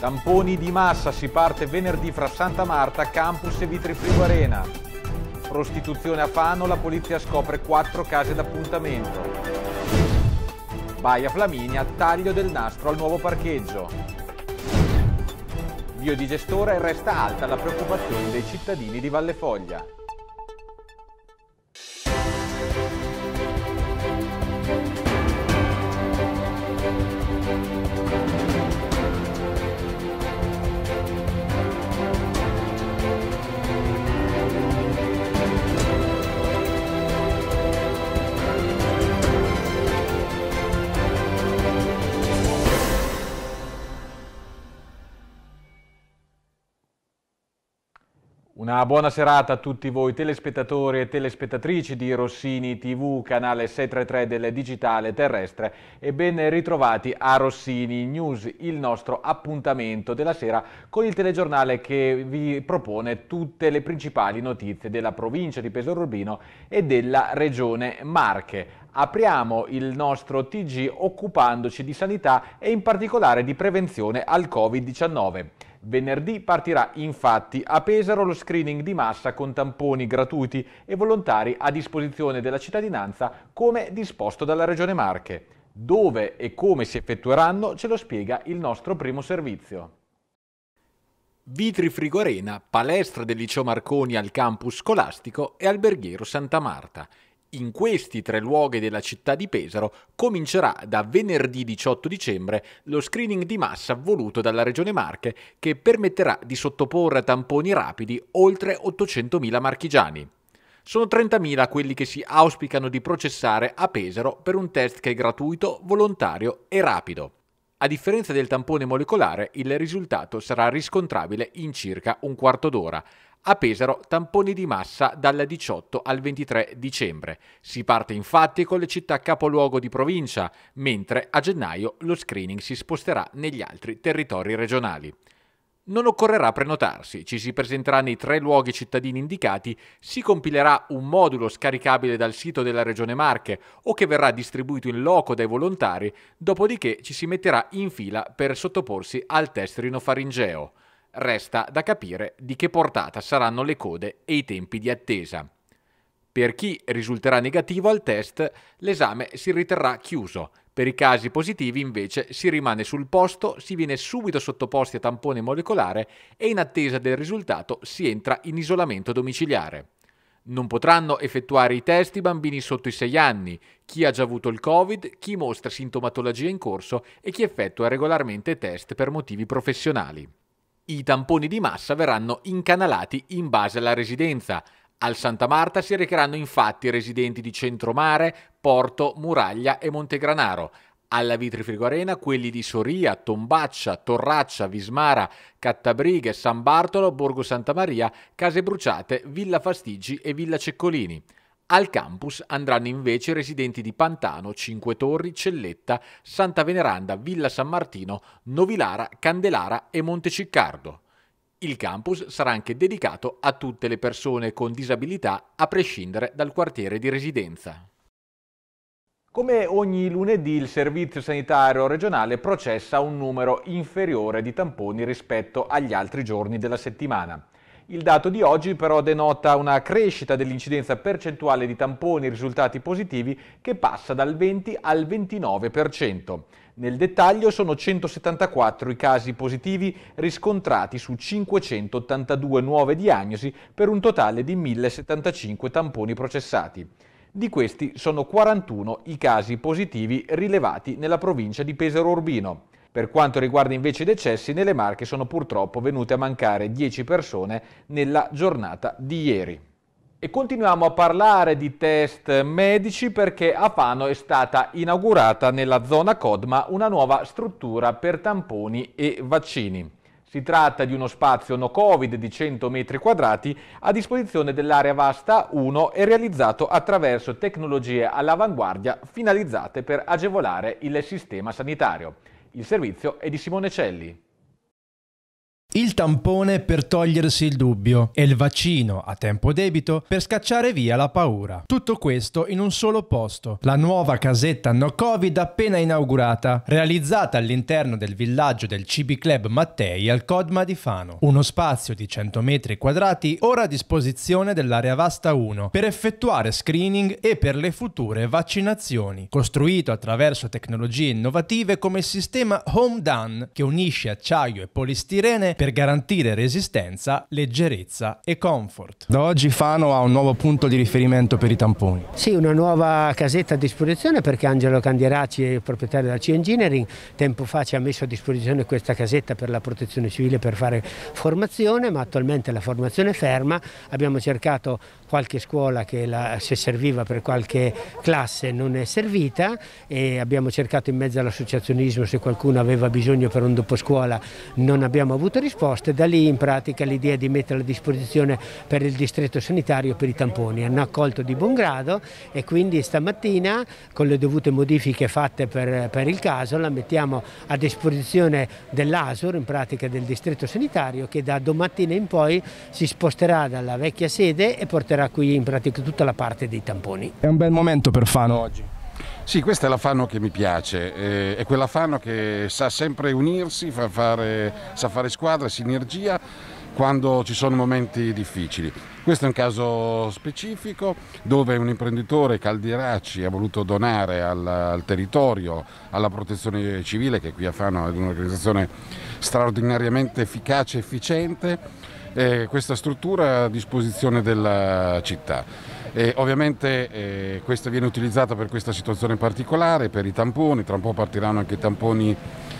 Tamponi di massa si parte venerdì fra Santa Marta, Campus e Vitrifrigo Arena. Prostituzione a Fano, la polizia scopre quattro case d'appuntamento. Baia Flaminia, taglio del nastro al nuovo parcheggio. Biodigestore resta alta la preoccupazione dei cittadini di Valle Foglia. Una buona serata a tutti voi telespettatori e telespettatrici di Rossini TV, canale 633 del digitale terrestre e ben ritrovati a Rossini News, il nostro appuntamento della sera con il telegiornale che vi propone tutte le principali notizie della provincia di Pesaro Urbino e della regione Marche apriamo il nostro TG occupandoci di sanità e in particolare di prevenzione al Covid-19. Venerdì partirà infatti a Pesaro lo screening di massa con tamponi gratuiti e volontari a disposizione della cittadinanza come disposto dalla Regione Marche. Dove e come si effettueranno ce lo spiega il nostro primo servizio. Vitri Frigorena, palestra del liceo Marconi al campus scolastico e alberghiero Santa Marta. In questi tre luoghi della città di Pesaro comincerà da venerdì 18 dicembre lo screening di massa voluto dalla Regione Marche che permetterà di sottoporre a tamponi rapidi oltre 800.000 marchigiani. Sono 30.000 quelli che si auspicano di processare a Pesaro per un test che è gratuito, volontario e rapido. A differenza del tampone molecolare, il risultato sarà riscontrabile in circa un quarto d'ora, a Pesaro tamponi di massa dal 18 al 23 dicembre. Si parte infatti con le città capoluogo di provincia, mentre a gennaio lo screening si sposterà negli altri territori regionali non occorrerà prenotarsi, ci si presenterà nei tre luoghi cittadini indicati, si compilerà un modulo scaricabile dal sito della Regione Marche o che verrà distribuito in loco dai volontari, dopodiché ci si metterà in fila per sottoporsi al test rinofaringeo. Resta da capire di che portata saranno le code e i tempi di attesa. Per chi risulterà negativo al test, l'esame si riterrà chiuso. Per i casi positivi invece si rimane sul posto, si viene subito sottoposti a tampone molecolare e in attesa del risultato si entra in isolamento domiciliare. Non potranno effettuare i test i bambini sotto i 6 anni, chi ha già avuto il Covid, chi mostra sintomatologia in corso e chi effettua regolarmente test per motivi professionali i tamponi di massa verranno incanalati in base alla residenza. Al Santa Marta si recheranno infatti residenti di Centromare, Porto, Muraglia e Montegranaro. Alla Vitrifrigo Arena quelli di Soria, Tombaccia, Torraccia, Vismara, Cattabrighe, San Bartolo, Borgo Santa Maria, Case Bruciate, Villa Fastigi e Villa Ceccolini. Al campus andranno invece residenti di Pantano, Cinque Torri, Celletta, Santa Veneranda, Villa San Martino, Novilara, Candelara e Monteciccardo. Il campus sarà anche dedicato a tutte le persone con disabilità a prescindere dal quartiere di residenza. Come ogni lunedì il Servizio Sanitario Regionale processa un numero inferiore di tamponi rispetto agli altri giorni della settimana. Il dato di oggi però denota una crescita dell'incidenza percentuale di tamponi risultati positivi che passa dal 20 al 29%. Nel dettaglio sono 174 i casi positivi riscontrati su 582 nuove diagnosi per un totale di 1075 tamponi processati. Di questi sono 41 i casi positivi rilevati nella provincia di Pesaro Urbino. Per quanto riguarda invece i decessi, nelle Marche sono purtroppo venute a mancare 10 persone nella giornata di ieri. E continuiamo a parlare di test medici perché a Fano è stata inaugurata nella zona Codma una nuova struttura per tamponi e vaccini. Si tratta di uno spazio no covid di 100 metri quadrati a disposizione dell'area vasta 1 e realizzato attraverso tecnologie all'avanguardia finalizzate per agevolare il sistema sanitario. Il servizio è di Simone Celli. Il tampone per togliersi il dubbio e il vaccino a tempo debito per scacciare via la paura. Tutto questo in un solo posto, la nuova casetta No Covid appena inaugurata, realizzata all'interno del villaggio del Cibi Club Mattei al Codma di Fano. Uno spazio di 100 metri quadrati ora a disposizione dell'area vasta 1 per effettuare screening e per le future vaccinazioni, costruito attraverso tecnologie innovative come il sistema Home Done che unisce acciaio e polistirene per garantire resistenza, leggerezza e comfort. Da oggi Fano ha un nuovo punto di riferimento per i tamponi. Sì, una nuova casetta a disposizione perché Angelo Candieracci, proprietario della C Engineering, tempo fa ci ha messo a disposizione questa casetta per la protezione civile per fare formazione, ma attualmente la formazione è ferma, abbiamo cercato qualche scuola che la, se serviva per qualche classe non è servita e abbiamo cercato in mezzo all'associazionismo se qualcuno aveva bisogno per un dopo scuola non abbiamo avuto risposte, da lì in pratica l'idea di metterla a disposizione per il distretto sanitario per i tamponi, hanno accolto di buon grado e quindi stamattina con le dovute modifiche fatte per, per il caso la mettiamo a disposizione dell'ASUR, in pratica del distretto sanitario che da domattina in poi si sposterà dalla vecchia sede e porterà era qui in pratica tutta la parte dei tamponi. È un bel momento per Fano oggi. Sì, questa è la Fano che mi piace, eh, è quella Fano che sa sempre unirsi, fa fare, sa fare squadra, sinergia quando ci sono momenti difficili. Questo è un caso specifico dove un imprenditore Caldiracci ha voluto donare al, al territorio, alla protezione civile, che qui a Fano è un'organizzazione straordinariamente efficace e efficiente, eh, questa struttura a disposizione della città. E ovviamente eh, questa viene utilizzata per questa situazione particolare, per i tamponi, tra un po' partiranno anche i tamponi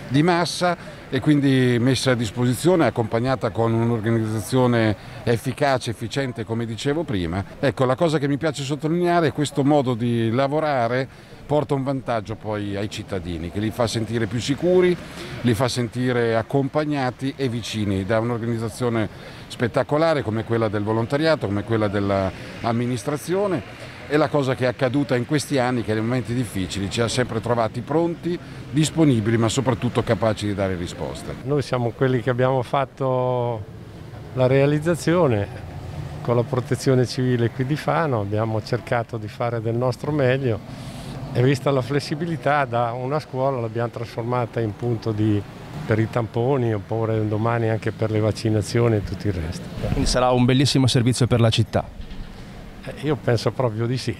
di massa e quindi messa a disposizione, accompagnata con un'organizzazione efficace, efficiente come dicevo prima. Ecco, la cosa che mi piace sottolineare è questo modo di lavorare porta un vantaggio poi ai cittadini, che li fa sentire più sicuri, li fa sentire accompagnati e vicini da un'organizzazione spettacolare come quella del volontariato, come quella dell'amministrazione. È la cosa che è accaduta in questi anni, che nei momenti difficili ci ha sempre trovati pronti, disponibili, ma soprattutto capaci di dare risposte. Noi siamo quelli che abbiamo fatto la realizzazione, con la protezione civile qui di Fano abbiamo cercato di fare del nostro meglio e vista la flessibilità, da una scuola l'abbiamo trasformata in punto di, per i tamponi oppure domani anche per le vaccinazioni e tutto il resto. Quindi sarà un bellissimo servizio per la città? Eh, io penso proprio di sì,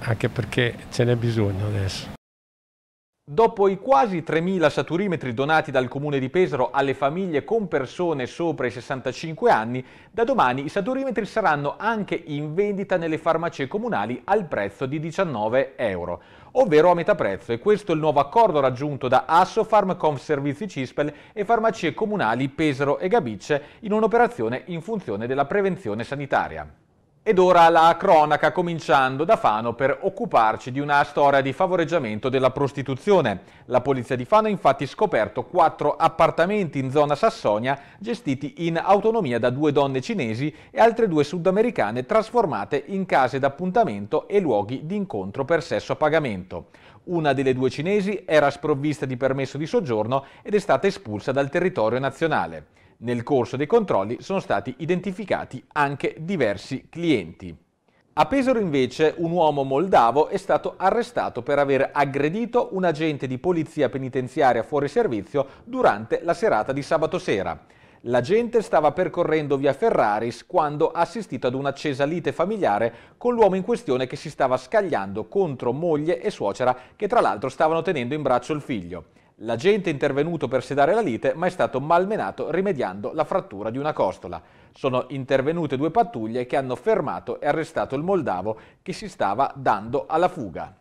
anche perché ce n'è bisogno adesso. Dopo i quasi 3.000 saturimetri donati dal Comune di Pesaro alle famiglie con persone sopra i 65 anni, da domani i saturimetri saranno anche in vendita nelle farmacie comunali al prezzo di 19 euro, ovvero a metà prezzo e questo è il nuovo accordo raggiunto da Assofarm, Servizi Cispel e farmacie comunali Pesaro e Gabicce in un'operazione in funzione della prevenzione sanitaria. Ed ora la cronaca, cominciando da Fano per occuparci di una storia di favoreggiamento della prostituzione. La polizia di Fano ha infatti scoperto quattro appartamenti in zona Sassonia gestiti in autonomia da due donne cinesi e altre due sudamericane trasformate in case d'appuntamento e luoghi di incontro per sesso a pagamento. Una delle due cinesi era sprovvista di permesso di soggiorno ed è stata espulsa dal territorio nazionale. Nel corso dei controlli sono stati identificati anche diversi clienti. A Pesaro invece un uomo moldavo è stato arrestato per aver aggredito un agente di polizia penitenziaria fuori servizio durante la serata di sabato sera. L'agente stava percorrendo via Ferraris quando ha assistito ad un'accesa lite familiare con l'uomo in questione che si stava scagliando contro moglie e suocera che tra l'altro stavano tenendo in braccio il figlio. L'agente è intervenuto per sedare la lite, ma è stato malmenato rimediando la frattura di una costola. Sono intervenute due pattuglie che hanno fermato e arrestato il moldavo che si stava dando alla fuga.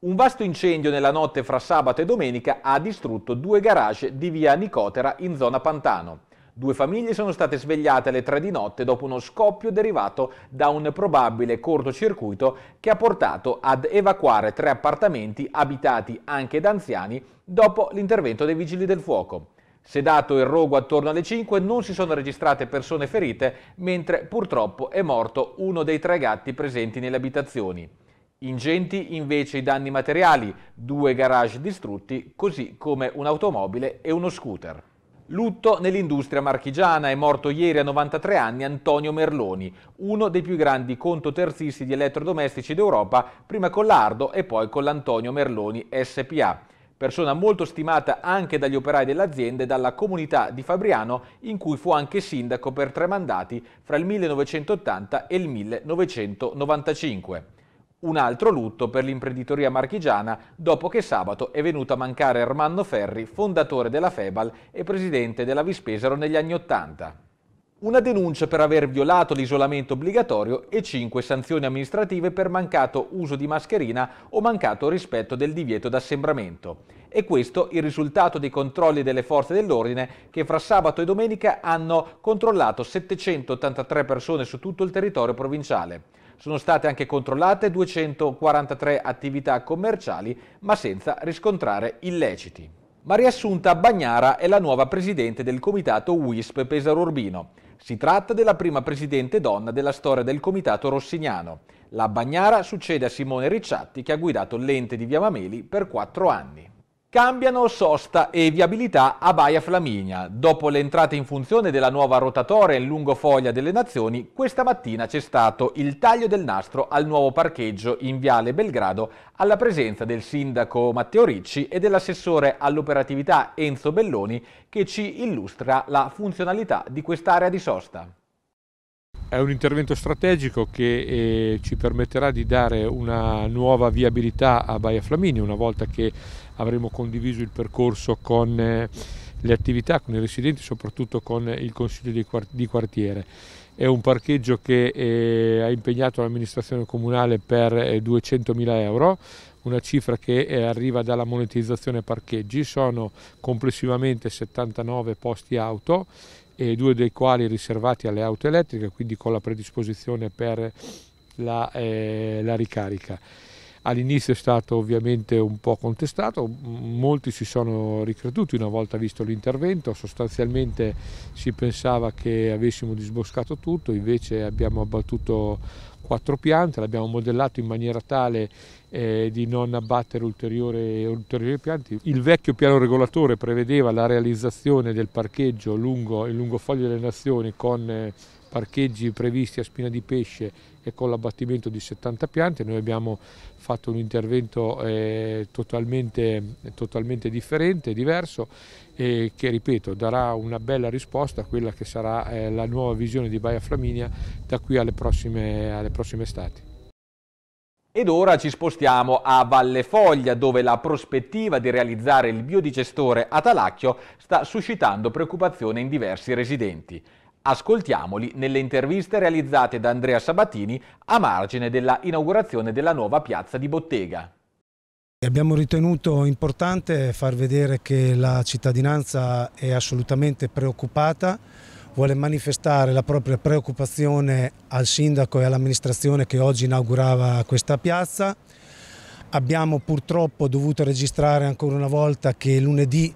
Un vasto incendio nella notte fra sabato e domenica ha distrutto due garage di via Nicotera in zona Pantano. Due famiglie sono state svegliate alle 3 di notte dopo uno scoppio derivato da un probabile cortocircuito che ha portato ad evacuare tre appartamenti abitati anche da anziani dopo l'intervento dei vigili del fuoco. Sedato il rogo attorno alle 5 non si sono registrate persone ferite, mentre purtroppo è morto uno dei tre gatti presenti nelle abitazioni. Ingenti invece i danni materiali, due garage distrutti, così come un'automobile e uno scooter. Lutto nell'industria marchigiana è morto ieri a 93 anni Antonio Merloni, uno dei più grandi contoterzisti di elettrodomestici d'Europa, prima con l'Ardo e poi con l'Antonio Merloni SPA persona molto stimata anche dagli operai dell'azienda e dalla comunità di Fabriano, in cui fu anche sindaco per tre mandati fra il 1980 e il 1995. Un altro lutto per l'imprenditoria marchigiana dopo che sabato è venuto a mancare Ermanno Ferri, fondatore della Febal e presidente della Vispesaro negli anni Ottanta una denuncia per aver violato l'isolamento obbligatorio e 5 sanzioni amministrative per mancato uso di mascherina o mancato rispetto del divieto d'assembramento. E questo il risultato dei controlli delle forze dell'ordine che fra sabato e domenica hanno controllato 783 persone su tutto il territorio provinciale. Sono state anche controllate 243 attività commerciali ma senza riscontrare illeciti. Maria Assunta Bagnara è la nuova presidente del comitato WISP Pesaro Urbino. Si tratta della prima presidente donna della storia del comitato rossignano. La Bagnara succede a Simone Ricciatti che ha guidato l'ente di Via Mameli per quattro anni. Cambiano sosta e viabilità a Baia Flaminia. Dopo l'entrata in funzione della nuova rotatoria in lungofoglia delle Nazioni, questa mattina c'è stato il taglio del nastro al nuovo parcheggio in Viale Belgrado alla presenza del sindaco Matteo Ricci e dell'assessore all'operatività Enzo Belloni che ci illustra la funzionalità di quest'area di sosta. È un intervento strategico che eh, ci permetterà di dare una nuova viabilità a Baia Flaminio una volta che avremo condiviso il percorso con eh, le attività, con i residenti, soprattutto con il Consiglio di, quart di quartiere. È un parcheggio che eh, ha impegnato l'amministrazione comunale per 200.000 eh, euro, una cifra che eh, arriva dalla monetizzazione parcheggi, sono complessivamente 79 posti auto e due dei quali riservati alle auto elettriche, quindi con la predisposizione per la, eh, la ricarica. All'inizio è stato ovviamente un po' contestato, molti si sono ricreduti una volta visto l'intervento, sostanzialmente si pensava che avessimo disboscato tutto, invece abbiamo abbattuto quattro piante, l'abbiamo modellato in maniera tale eh, di non abbattere ulteriori, ulteriori piante. Il vecchio piano regolatore prevedeva la realizzazione del parcheggio lungo il lungofoglio delle nazioni con eh, parcheggi previsti a Spina di Pesce e con l'abbattimento di 70 piante. Noi abbiamo fatto un intervento eh, totalmente, totalmente, differente, diverso, eh, che ripeto darà una bella risposta a quella che sarà eh, la nuova visione di Baia Flaminia da qui alle prossime, alle prossime estati. Ed ora ci spostiamo a Valle Foglia, dove la prospettiva di realizzare il biodigestore a Talacchio sta suscitando preoccupazione in diversi residenti. Ascoltiamoli nelle interviste realizzate da Andrea Sabatini a margine della inaugurazione della nuova piazza di Bottega. Abbiamo ritenuto importante far vedere che la cittadinanza è assolutamente preoccupata, vuole manifestare la propria preoccupazione al sindaco e all'amministrazione che oggi inaugurava questa piazza. Abbiamo purtroppo dovuto registrare ancora una volta che lunedì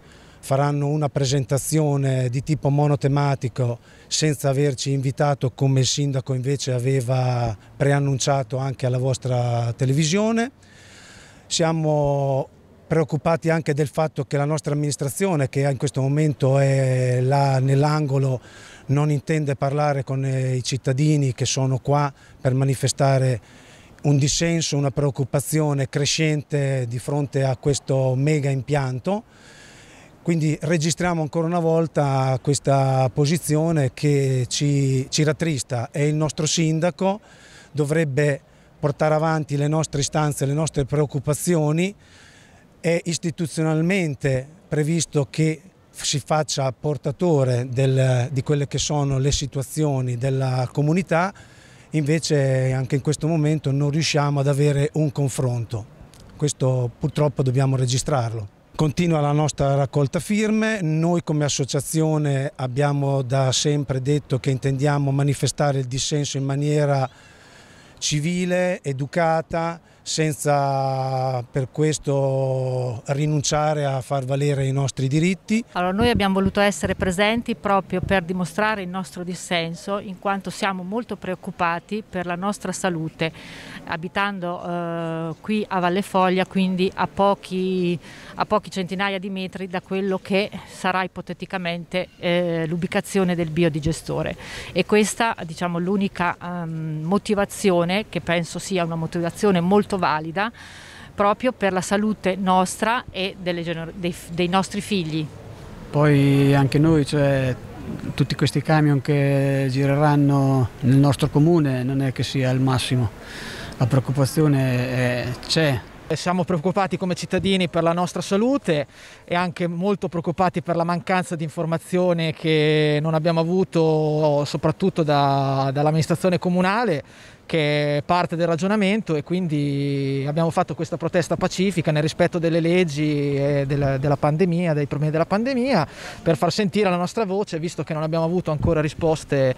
faranno una presentazione di tipo monotematico senza averci invitato come il sindaco invece aveva preannunciato anche alla vostra televisione. Siamo preoccupati anche del fatto che la nostra amministrazione, che in questo momento è là nell'angolo, non intende parlare con eh, i cittadini che sono qua per manifestare un dissenso, una preoccupazione crescente di fronte a questo mega impianto quindi registriamo ancora una volta questa posizione che ci, ci rattrista e il nostro sindaco dovrebbe portare avanti le nostre istanze, le nostre preoccupazioni. È istituzionalmente previsto che si faccia portatore del, di quelle che sono le situazioni della comunità, invece anche in questo momento non riusciamo ad avere un confronto. Questo purtroppo dobbiamo registrarlo. Continua la nostra raccolta firme, noi come associazione abbiamo da sempre detto che intendiamo manifestare il dissenso in maniera civile, educata, senza per questo rinunciare a far valere i nostri diritti. Allora noi abbiamo voluto essere presenti proprio per dimostrare il nostro dissenso in quanto siamo molto preoccupati per la nostra salute, abitando eh, qui a Valle Foglia, quindi a pochi a pochi centinaia di metri da quello che sarà ipoteticamente eh, l'ubicazione del biodigestore. E questa è diciamo, l'unica um, motivazione, che penso sia una motivazione molto valida, proprio per la salute nostra e dei, dei nostri figli. Poi anche noi, cioè, tutti questi camion che gireranno nel nostro comune non è che sia il massimo, la preoccupazione c'è, eh, siamo preoccupati come cittadini per la nostra salute e anche molto preoccupati per la mancanza di informazione che non abbiamo avuto soprattutto da, dall'amministrazione comunale che è parte del ragionamento e quindi abbiamo fatto questa protesta pacifica nel rispetto delle leggi e della, della pandemia, dei problemi della pandemia, per far sentire la nostra voce, visto che non abbiamo avuto ancora risposte,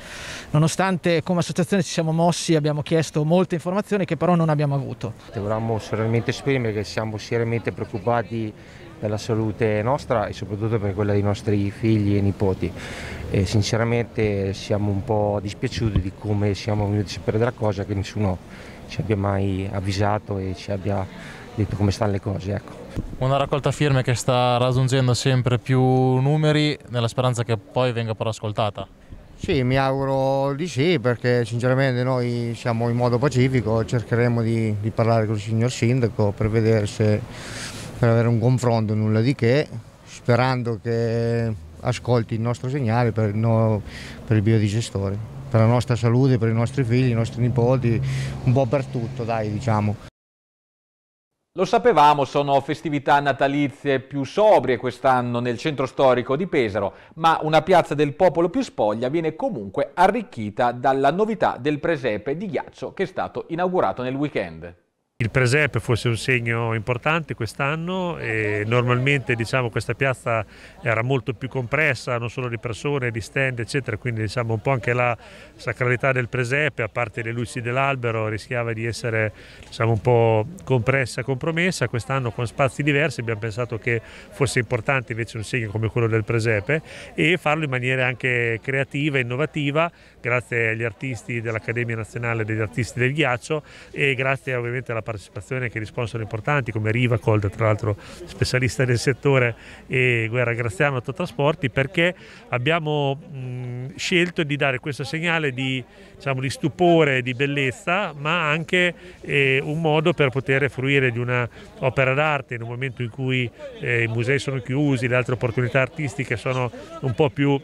nonostante come associazione ci siamo mossi, abbiamo chiesto molte informazioni che però non abbiamo avuto. Dovremmo seriamente esprimere che siamo seriamente preoccupati per la salute nostra e soprattutto per quella dei nostri figli e nipoti. E sinceramente siamo un po' dispiaciuti di come siamo venuti a sapere della cosa, che nessuno ci abbia mai avvisato e ci abbia detto come stanno le cose. Ecco. Una raccolta firme che sta raggiungendo sempre più numeri nella speranza che poi venga però ascoltata. Sì, mi auguro di sì perché sinceramente noi siamo in modo pacifico, cercheremo di, di parlare con il signor Sindaco per vedere se per avere un confronto, nulla di che, sperando che ascolti il nostro segnale per, no, per il biodigestore, per la nostra salute, per i nostri figli, i nostri nipoti, un po' per tutto, dai, diciamo. Lo sapevamo, sono festività natalizie più sobrie quest'anno nel centro storico di Pesaro, ma una piazza del popolo più spoglia viene comunque arricchita dalla novità del presepe di ghiaccio che è stato inaugurato nel weekend. Il presepe fosse un segno importante quest'anno e normalmente diciamo, questa piazza era molto più compressa, non solo di persone, di stand eccetera, quindi diciamo, un po' anche la sacralità del presepe, a parte le luci dell'albero, rischiava di essere diciamo, un po' compressa, compromessa. Quest'anno con spazi diversi abbiamo pensato che fosse importante invece un segno come quello del presepe e farlo in maniera anche creativa, innovativa, grazie agli artisti dell'Accademia Nazionale degli Artisti del Ghiaccio e grazie ovviamente alla partecipazione anche di sponsor importanti come Rivacold, tra l'altro specialista del settore, e Guerra Graziano Autotrasporti, perché abbiamo mh, scelto di dare questo segnale di, diciamo, di stupore, di bellezza, ma anche eh, un modo per poter fruire di un'opera d'arte in un momento in cui eh, i musei sono chiusi, le altre opportunità artistiche sono un po' più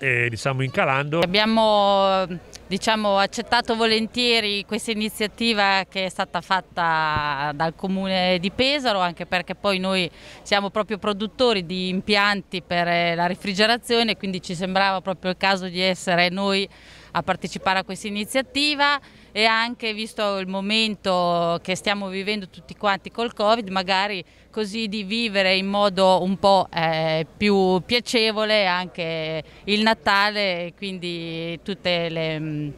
eh, diciamo incalando. Abbiamo diciamo, accettato volentieri questa iniziativa che è stata fatta dal comune di Pesaro anche perché poi noi siamo proprio produttori di impianti per eh, la refrigerazione quindi ci sembrava proprio il caso di essere noi a partecipare a questa iniziativa e anche visto il momento che stiamo vivendo tutti quanti col Covid magari così di vivere in modo un po' eh, più piacevole anche il Natale e quindi tutte le, mm,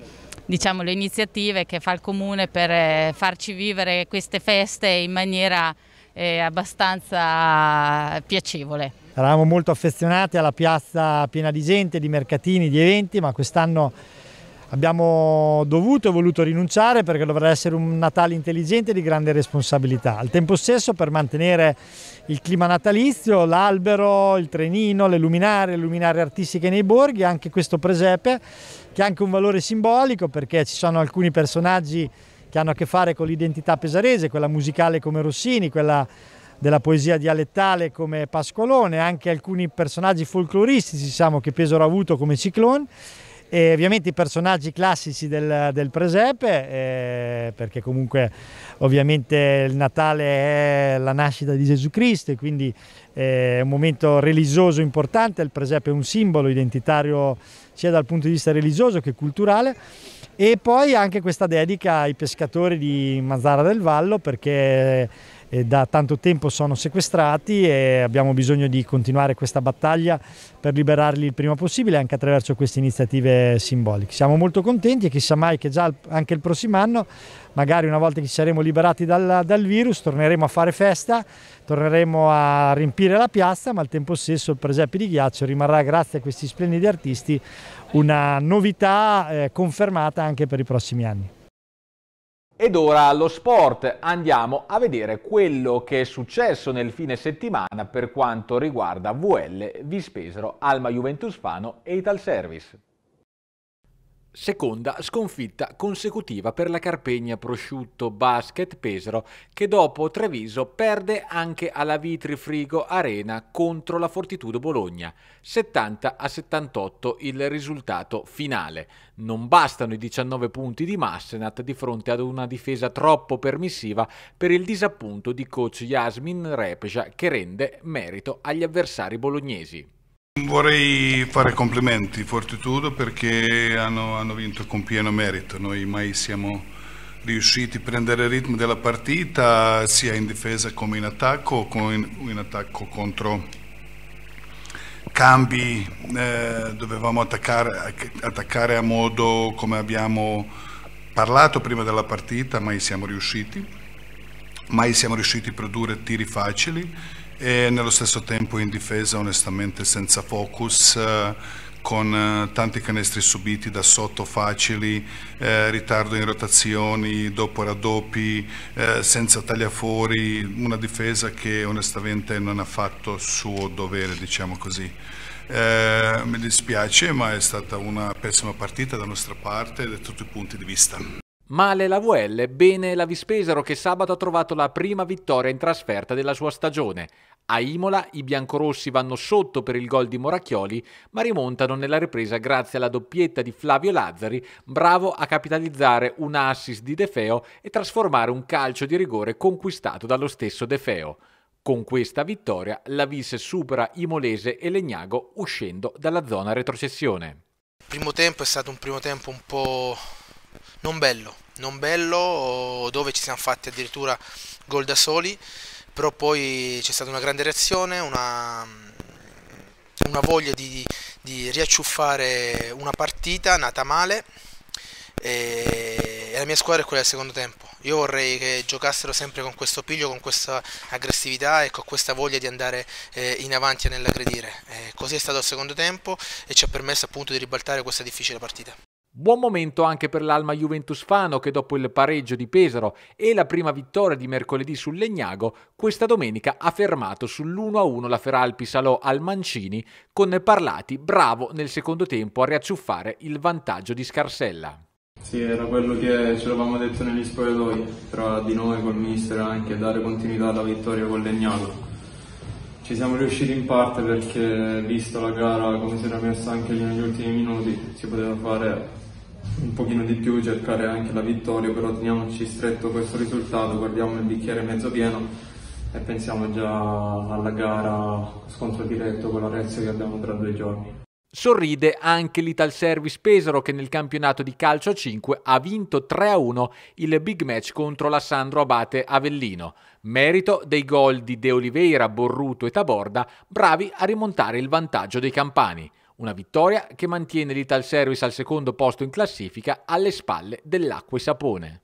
diciamo, le iniziative che fa il Comune per eh, farci vivere queste feste in maniera eh, abbastanza piacevole. Eravamo molto affezionati alla piazza piena di gente, di mercatini, di eventi, ma quest'anno Abbiamo dovuto e voluto rinunciare perché dovrà essere un Natale intelligente e di grande responsabilità. Al tempo stesso per mantenere il clima natalizio, l'albero, il trenino, le luminarie, le luminarie artistiche nei borghi, anche questo presepe che ha anche un valore simbolico perché ci sono alcuni personaggi che hanno a che fare con l'identità pesarese, quella musicale come Rossini, quella della poesia dialettale come Pasqualone, anche alcuni personaggi folcloristici diciamo, che Pesaro ha avuto come Ciclone e ovviamente i personaggi classici del, del presepe, eh, perché comunque ovviamente il Natale è la nascita di Gesù Cristo e quindi eh, è un momento religioso importante, il presepe è un simbolo identitario sia dal punto di vista religioso che culturale e poi anche questa dedica ai pescatori di Mazzara del Vallo perché da tanto tempo sono sequestrati e abbiamo bisogno di continuare questa battaglia per liberarli il prima possibile anche attraverso queste iniziative simboliche. Siamo molto contenti e chissà mai che già anche il prossimo anno, magari una volta che saremo liberati dal, dal virus, torneremo a fare festa, torneremo a riempire la piazza, ma al tempo stesso il presepe di ghiaccio rimarrà grazie a questi splendidi artisti una novità eh, confermata anche per i prossimi anni. Ed ora allo sport, andiamo a vedere quello che è successo nel fine settimana per quanto riguarda VL Vispesero, Alma Juventus Fano e Ital Service. Seconda sconfitta consecutiva per la Carpegna Prosciutto Basket Pesaro che dopo Treviso perde anche alla Vitri Frigo Arena contro la Fortitudo Bologna. 70 a 78 il risultato finale. Non bastano i 19 punti di Massenat di fronte ad una difesa troppo permissiva per il disappunto di coach Yasmin Repeja che rende merito agli avversari bolognesi. Vorrei fare complimenti Fortitudo perché hanno, hanno, vinto con pieno merito, noi mai siamo riusciti a prendere il ritmo della partita sia in difesa come in attacco, come in, in attacco contro cambi, eh, dovevamo attaccare, attaccare, a modo come abbiamo parlato prima della partita, mai siamo riusciti, mai siamo riusciti a produrre tiri facili e nello stesso tempo in difesa onestamente senza focus eh, con eh, tanti canestri subiti da sotto facili, eh, ritardo in rotazioni, dopo raddoppi, eh, senza tagliafori, una difesa che onestamente non ha fatto suo dovere, diciamo così. Eh, mi dispiace, ma è stata una pessima partita da nostra parte da tutti i punti di vista. Male la VL, bene la Vispesaro che sabato ha trovato la prima vittoria in trasferta della sua stagione. A Imola i biancorossi vanno sotto per il gol di Moracchioli, ma rimontano nella ripresa grazie alla doppietta di Flavio Lazzari, bravo a capitalizzare un assist di De Feo e trasformare un calcio di rigore conquistato dallo stesso De Feo. Con questa vittoria la Visse supera Imolese e Legnago uscendo dalla zona retrocessione. Il primo tempo è stato un primo tempo un po' non bello, non bello, dove ci siamo fatti addirittura gol da soli, però poi c'è stata una grande reazione, una, una voglia di, di, riacciuffare una partita nata male e, la mia squadra è quella del secondo tempo. Io vorrei che giocassero sempre con questo piglio, con questa aggressività e con questa voglia di andare eh, in avanti e nell'aggredire. Eh, così è stato il secondo tempo e ci ha permesso appunto di ribaltare questa difficile partita. Buon momento anche per l'Alma Juventus Fano che dopo il pareggio di Pesaro e la prima vittoria di mercoledì sul Legnago, questa domenica ha fermato sull'1-1 la Feralpi Salò al Mancini con Parlati bravo nel secondo tempo a riacciuffare il vantaggio di Scarsella. Sì, era quello che ci eravamo detto negli spogliatoi, tra di noi col mister anche dare continuità alla vittoria col Legnago. Ci siamo riusciti in parte perché, vista la gara come si era messa anche lì negli ultimi minuti, si poteva fare un pochino di più, cercare anche la vittoria, però teniamoci stretto questo risultato, guardiamo il bicchiere mezzo pieno e pensiamo già alla gara scontro diretto con la Rezio che abbiamo tra due giorni. Sorride anche l'Ital Service Pesaro che nel campionato di calcio a 5 ha vinto 3-1 il big match contro la Sandro Abate Avellino. Merito dei gol di De Oliveira, Borruto e Taborda, bravi a rimontare il vantaggio dei campani. Una vittoria che mantiene l'Ital Service al secondo posto in classifica alle spalle dell'Acqua e Sapone.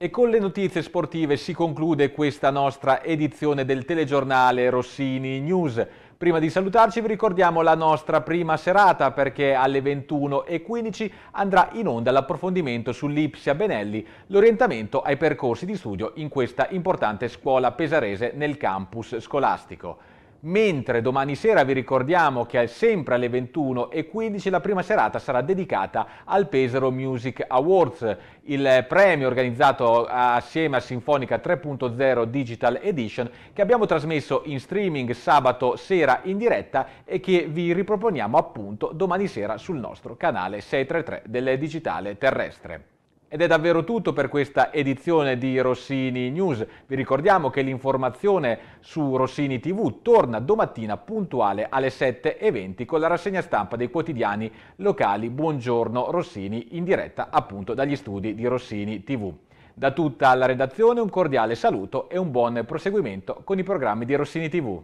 E con le notizie sportive si conclude questa nostra edizione del telegiornale Rossini News. Prima di salutarci vi ricordiamo la nostra prima serata perché alle 21.15 andrà in onda l'approfondimento sull'Ipsia Benelli, l'orientamento ai percorsi di studio in questa importante scuola pesarese nel campus scolastico mentre domani sera vi ricordiamo che sempre alle 21.15 la prima serata sarà dedicata al Pesaro Music Awards, il premio organizzato eh, assieme a Sinfonica 3.0 Digital Edition che abbiamo trasmesso in streaming sabato sera in diretta e che vi riproponiamo appunto domani sera sul nostro canale 633 del Digitale Terrestre. Ed è davvero tutto per questa edizione di Rossini News. Vi ricordiamo che l'informazione su Rossini TV torna domattina puntuale alle 7.20 con la rassegna stampa dei quotidiani locali Buongiorno Rossini in diretta appunto dagli studi di Rossini TV. Da tutta la redazione un cordiale saluto e un buon proseguimento con i programmi di Rossini TV.